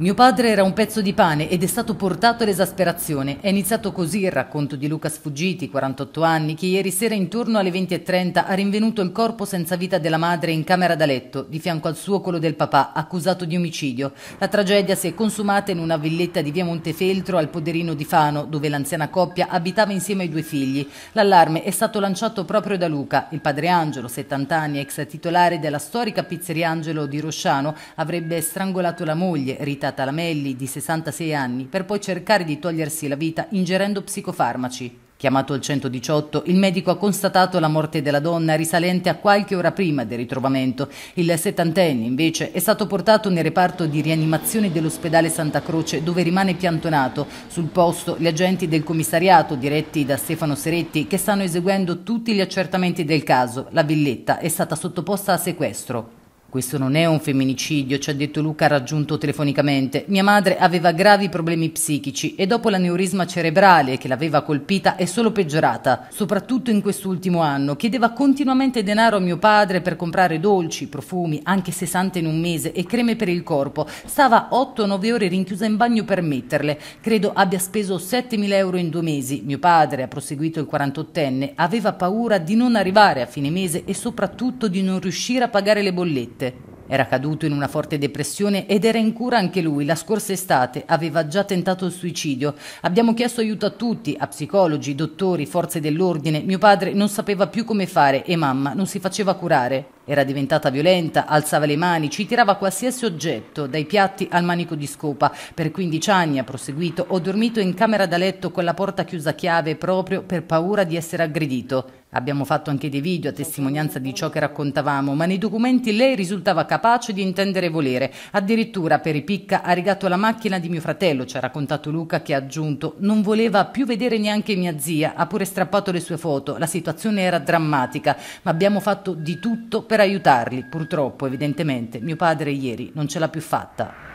Mio padre era un pezzo di pane ed è stato portato all'esasperazione. È iniziato così il racconto di Luca Sfuggiti, 48 anni, che ieri sera intorno alle 20.30 ha rinvenuto il corpo senza vita della madre in camera da letto, di fianco al suo quello del papà, accusato di omicidio. La tragedia si è consumata in una villetta di via Montefeltro al poderino di Fano, dove l'anziana coppia abitava insieme ai due figli. L'allarme è stato lanciato proprio da Luca. Il padre Angelo, 70 anni, ex titolare della storica pizzeria Angelo di Rosciano, avrebbe strangolato la moglie, Rita Luca Talamelli, di 66 anni, per poi cercare di togliersi la vita ingerendo psicofarmaci. Chiamato al 118, il medico ha constatato la morte della donna risalente a qualche ora prima del ritrovamento. Il settantenne, invece, è stato portato nel reparto di rianimazione dell'ospedale Santa Croce, dove rimane piantonato. Sul posto, gli agenti del commissariato, diretti da Stefano Seretti, che stanno eseguendo tutti gli accertamenti del caso. La villetta è stata sottoposta a sequestro. Questo non è un femminicidio, ci ha detto Luca raggiunto telefonicamente. Mia madre aveva gravi problemi psichici e dopo l'aneurisma cerebrale che l'aveva colpita è solo peggiorata, soprattutto in quest'ultimo anno. Chiedeva continuamente denaro a mio padre per comprare dolci, profumi, anche 60 in un mese e creme per il corpo. Stava 8-9 ore rinchiusa in bagno per metterle. Credo abbia speso 7.000 euro in due mesi. Mio padre, ha proseguito il 48enne, aveva paura di non arrivare a fine mese e soprattutto di non riuscire a pagare le bollette niente. Era caduto in una forte depressione ed era in cura anche lui. La scorsa estate aveva già tentato il suicidio. Abbiamo chiesto aiuto a tutti, a psicologi, dottori, forze dell'ordine. Mio padre non sapeva più come fare e mamma non si faceva curare. Era diventata violenta, alzava le mani, ci tirava qualsiasi oggetto, dai piatti al manico di scopa. Per 15 anni, ha proseguito, ho dormito in camera da letto con la porta chiusa a chiave proprio per paura di essere aggredito. Abbiamo fatto anche dei video a testimonianza di ciò che raccontavamo, ma nei documenti lei risultava capace di intendere e volere. Addirittura per i picca ha rigato la macchina di mio fratello, ci ha raccontato Luca che ha aggiunto non voleva più vedere neanche mia zia, ha pure strappato le sue foto, la situazione era drammatica, ma abbiamo fatto di tutto per aiutarli. Purtroppo, evidentemente, mio padre ieri non ce l'ha più fatta.